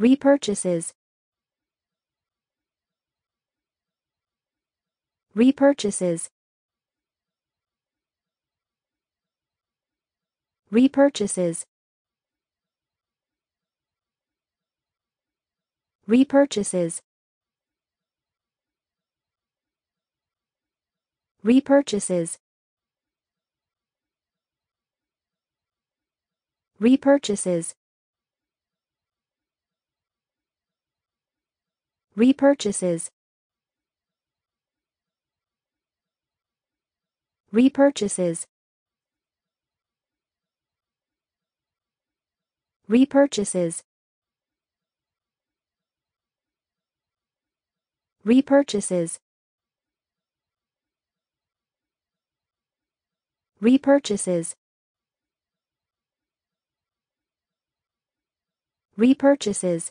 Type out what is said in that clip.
repurchases repurchases repurchases repurchases repurchases repurchases repurchases repurchases repurchases repurchases repurchases repurchases